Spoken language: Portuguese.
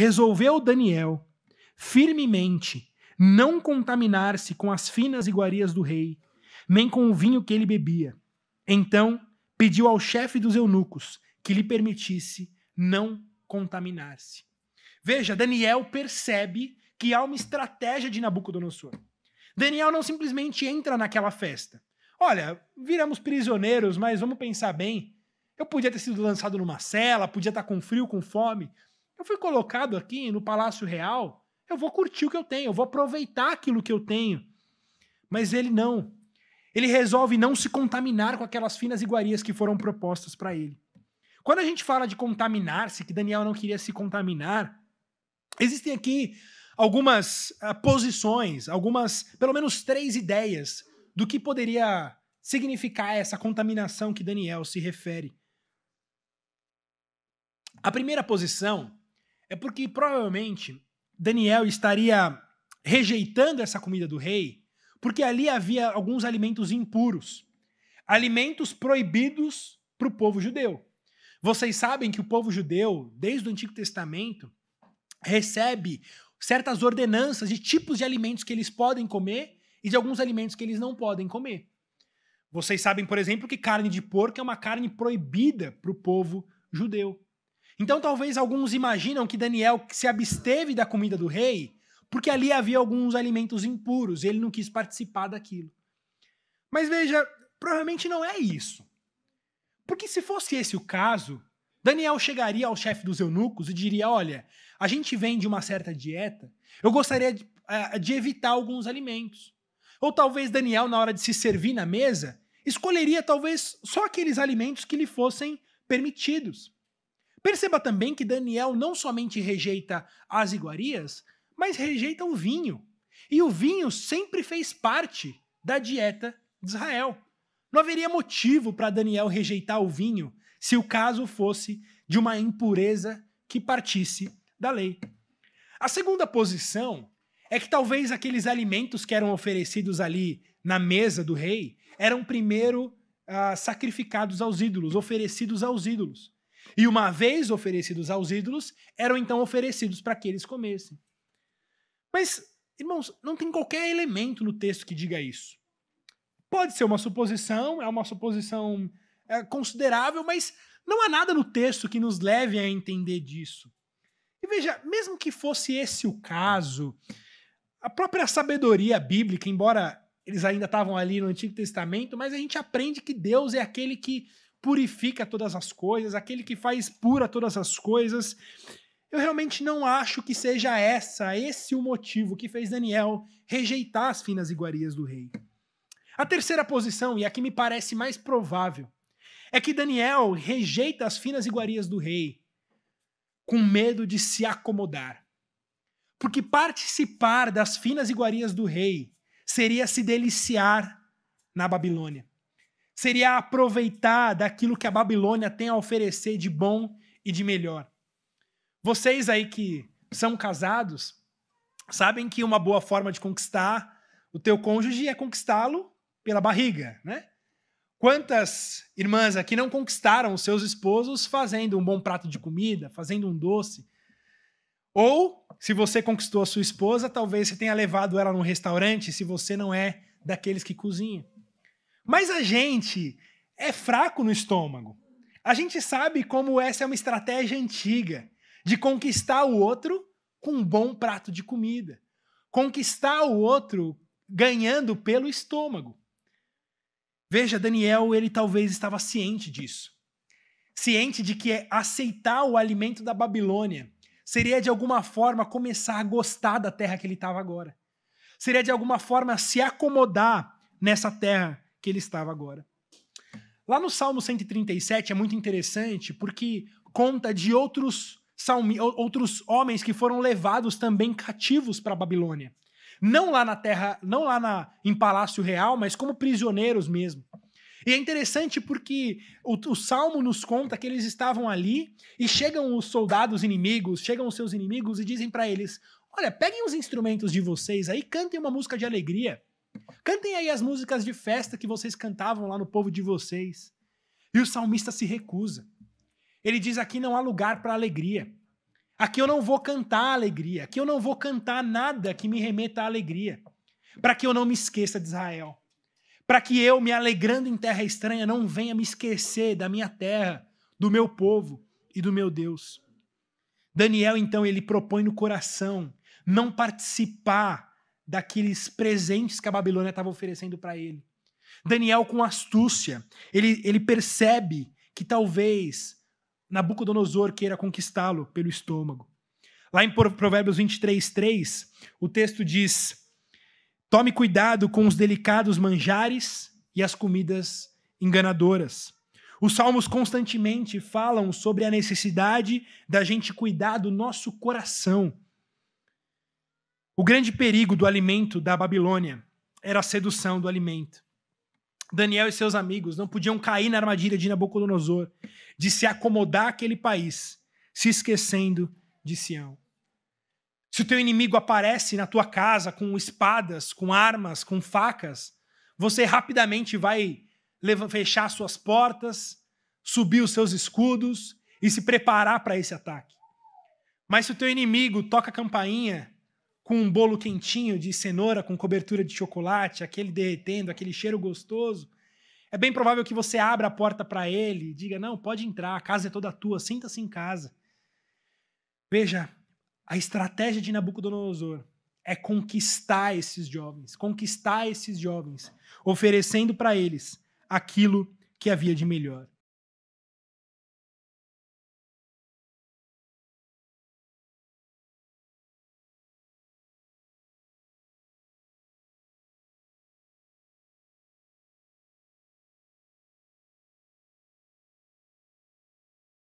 resolveu Daniel firmemente não contaminar-se com as finas iguarias do rei, nem com o vinho que ele bebia. Então pediu ao chefe dos eunucos que lhe permitisse não contaminar-se. Veja, Daniel percebe que há uma estratégia de Nabucodonosor. Daniel não simplesmente entra naquela festa. Olha, viramos prisioneiros, mas vamos pensar bem. Eu podia ter sido lançado numa cela, podia estar com frio, com fome. Eu fui colocado aqui no Palácio Real, eu vou curtir o que eu tenho, eu vou aproveitar aquilo que eu tenho. Mas ele não. Ele resolve não se contaminar com aquelas finas iguarias que foram propostas para ele. Quando a gente fala de contaminar-se, que Daniel não queria se contaminar, existem aqui algumas uh, posições, algumas, pelo menos três ideias do que poderia significar essa contaminação que Daniel se refere. A primeira posição é porque provavelmente Daniel estaria rejeitando essa comida do rei, porque ali havia alguns alimentos impuros, alimentos proibidos para o povo judeu. Vocês sabem que o povo judeu, desde o Antigo Testamento, recebe certas ordenanças de tipos de alimentos que eles podem comer e de alguns alimentos que eles não podem comer. Vocês sabem, por exemplo, que carne de porco é uma carne proibida para o povo judeu. Então talvez alguns imaginam que Daniel se absteve da comida do rei porque ali havia alguns alimentos impuros, ele não quis participar daquilo. Mas veja, provavelmente não é isso. Porque se fosse esse o caso, Daniel chegaria ao chefe dos eunucos e diria: Olha, a gente vem de uma certa dieta, eu gostaria de, eh, de, evitar alguns alimentos. Ou talvez Daniel, na hora de se servir na mesa, escolheria talvez só aqueles alimentos que lhe fossem permitidos. Perceba também que Daniel não somente rejeita as iguarias, mas rejeita o vinho. E o vinho sempre fez parte da dieta de Israel. Não haveria motivo para Daniel rejeitar o vinho se o caso fosse de uma impureza que partisse da lei. A segunda posição é que talvez aqueles alimentos que eram oferecidos ali na mesa do rei eram primeiro ah, sacrificados aos ídolos, oferecidos aos ídolos. E uma vez oferecidos aos ídolos, eram então oferecidos para que eles comessem. Mas, irmãos, não tem qualquer elemento no texto que diga isso. Pode ser uma suposição, é uma suposição é, considerável, mas não há nada no texto que nos leve a entender disso. E veja, mesmo que fosse esse o caso, a própria sabedoria bíblica, embora eles ainda estavam ali no Antigo Testamento, mas a gente aprende que Deus é aquele que purifica todas as coisas, aquele que faz pura todas as coisas. Eu realmente não acho que seja essa, esse o motivo que fez Daniel rejeitar as finas iguarias do rei. A terceira posição, e a que me parece mais provável, é que Daniel rejeita as finas iguarias do rei com medo de se acomodar. Porque participar das finas iguarias do rei seria se deliciar na Babilônia seria aproveitar daquilo que a Babilônia tem a oferecer de bom e de melhor. Vocês aí que são casados, sabem que uma boa forma de conquistar o teu cônjuge é conquistá-lo pela barriga, né? Quantas irmãs aqui não conquistaram os seus esposos fazendo um bom prato de comida, fazendo um doce? Ou, se você conquistou a sua esposa, talvez você tenha levado ela num restaurante, se você não é daqueles que cozinha. Mas a gente é fraco no estômago. A gente sabe como essa é uma estratégia antiga de conquistar o outro com um bom prato de comida, conquistar o outro ganhando pelo estômago. Veja, Daniel, ele talvez estava ciente disso. Ciente de que é aceitar o alimento da Babilônia seria de alguma forma começar a gostar da terra que ele estava agora. Seria de alguma forma se acomodar nessa terra que ele estava agora. Lá no Salmo 137 é muito interessante porque conta de outros, salmi, outros homens que foram levados também cativos para a Babilônia. Não lá na terra, não lá na, em Palácio Real, mas como prisioneiros mesmo. E é interessante porque o, o, Salmo nos conta que eles estavam ali e chegam os soldados inimigos, chegam os seus inimigos e dizem para eles: Olha, peguem os instrumentos de vocês aí, cantem uma música de alegria. Cantem aí as músicas de festa que vocês cantavam lá no povo de vocês. E o salmista se recusa. Ele diz: Aqui não há lugar para alegria. Aqui eu não vou cantar alegria. Aqui eu não vou cantar nada que me remeta à alegria. Para que eu não me esqueça de Israel. Para que eu, me alegrando em terra estranha, não venha me esquecer da minha terra, do meu povo e do meu Deus. Daniel, então, ele propõe no coração não participar daqueles presentes que a Babilônia estava oferecendo para ele. Daniel, com astúcia, ele, ele percebe que talvez Nabucodonosor queira conquistá-lo pelo estômago. Lá em Provérbios 23, 3, o texto diz: Tome cuidado com os delicados manjares e as comidas enganadoras. Os salmos constantemente falam sobre a necessidade da gente cuidar do nosso coração o grande perigo do alimento da Babilônia era a sedução do alimento. Daniel e seus amigos não podiam cair na armadilha de Nabucodonosor, de se acomodar aquele país, se esquecendo de Sião. Se o teu inimigo aparece na tua casa com espadas, com armas, com facas, você rapidamente vai fechar suas portas, subir os seus escudos e se preparar para esse ataque. Mas se o teu inimigo toca a campainha com um bolo quentinho de cenoura com cobertura de chocolate, aquele derretendo, aquele cheiro gostoso, é bem provável que você abra a porta para ele e diga: "Não, pode entrar, a casa é toda tua, sinta-se em casa". Veja, a estratégia de Nabucodonosor é conquistar esses jovens, conquistar esses jovens, oferecendo para eles aquilo que havia de melhor.